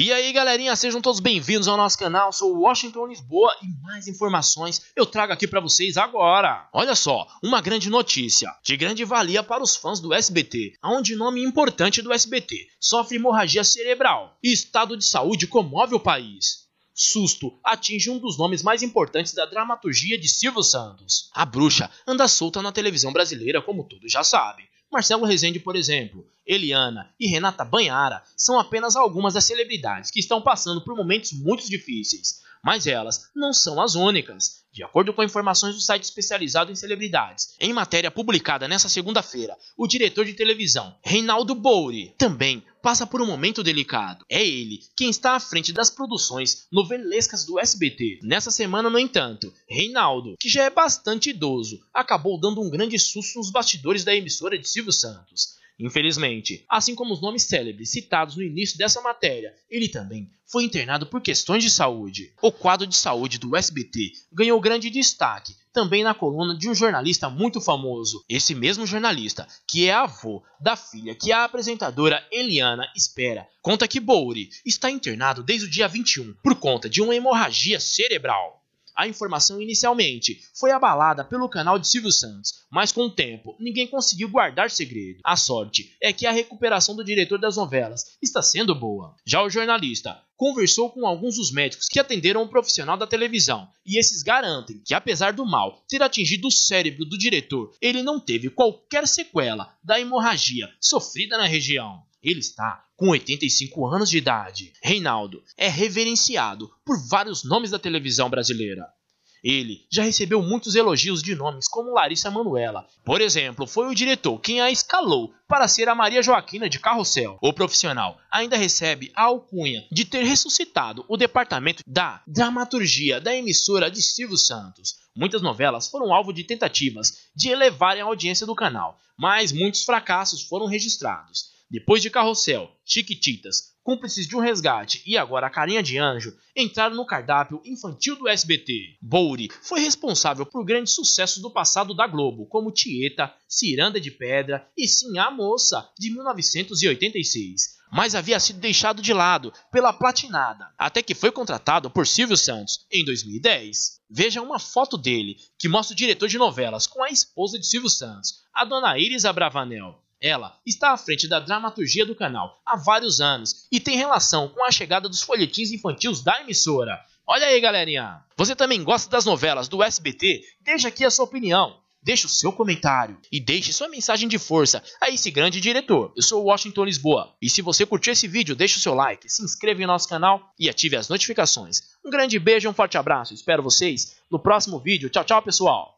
E aí galerinha, sejam todos bem-vindos ao nosso canal, sou Washington Lisboa e mais informações eu trago aqui para vocês agora. Olha só, uma grande notícia, de grande valia para os fãs do SBT, onde nome importante do SBT sofre hemorragia cerebral e estado de saúde comove o país. Susto atinge um dos nomes mais importantes da dramaturgia de Silvio Santos. A bruxa anda solta na televisão brasileira, como todos já sabem, Marcelo Rezende, por exemplo, Eliana e Renata Banhara são apenas algumas das celebridades que estão passando por momentos muito difíceis, mas elas não são as únicas de acordo com informações do site especializado em celebridades. Em matéria publicada nesta segunda-feira, o diretor de televisão, Reinaldo Bouri, também passa por um momento delicado. É ele quem está à frente das produções novelescas do SBT. Nessa semana, no entanto, Reinaldo, que já é bastante idoso, acabou dando um grande susto nos bastidores da emissora de Silvio Santos. Infelizmente, assim como os nomes célebres citados no início dessa matéria, ele também foi internado por questões de saúde. O quadro de saúde do SBT ganhou grande destaque também na coluna de um jornalista muito famoso. Esse mesmo jornalista, que é avô da filha que a apresentadora Eliana espera, conta que Bouri está internado desde o dia 21 por conta de uma hemorragia cerebral. A informação inicialmente foi abalada pelo canal de Silvio Santos, mas com o tempo ninguém conseguiu guardar segredo. A sorte é que a recuperação do diretor das novelas está sendo boa. Já o jornalista conversou com alguns dos médicos que atenderam o um profissional da televisão e esses garantem que, apesar do mal ter atingido o cérebro do diretor, ele não teve qualquer sequela da hemorragia sofrida na região. Ele está com 85 anos de idade. Reinaldo é reverenciado por vários nomes da televisão brasileira. Ele já recebeu muitos elogios de nomes como Larissa Manuela. Por exemplo, foi o diretor quem a escalou para ser a Maria Joaquina de Carrossel. O profissional ainda recebe a alcunha de ter ressuscitado o departamento da dramaturgia da emissora de Silvio Santos. Muitas novelas foram alvo de tentativas de elevarem a audiência do canal, mas muitos fracassos foram registrados. Depois de Carrossel, Chiquititas, cúmplices de um resgate e agora a carinha de anjo entraram no cardápio infantil do SBT. Bouri foi responsável por grandes sucessos do passado da Globo, como Tieta, Ciranda de Pedra e Sim a Moça, de 1986 mas havia sido deixado de lado pela platinada, até que foi contratado por Silvio Santos em 2010. Veja uma foto dele que mostra o diretor de novelas com a esposa de Silvio Santos, a dona Iris Abravanel. Ela está à frente da dramaturgia do canal há vários anos e tem relação com a chegada dos folhetins infantis da emissora. Olha aí, galerinha! Você também gosta das novelas do SBT? Deixa aqui a sua opinião. Deixe o seu comentário e deixe sua mensagem de força a esse grande diretor. Eu sou o Washington Lisboa e se você curtiu esse vídeo, deixe o seu like, se inscreva em nosso canal e ative as notificações. Um grande beijo, e um forte abraço. Espero vocês no próximo vídeo. Tchau, tchau, pessoal!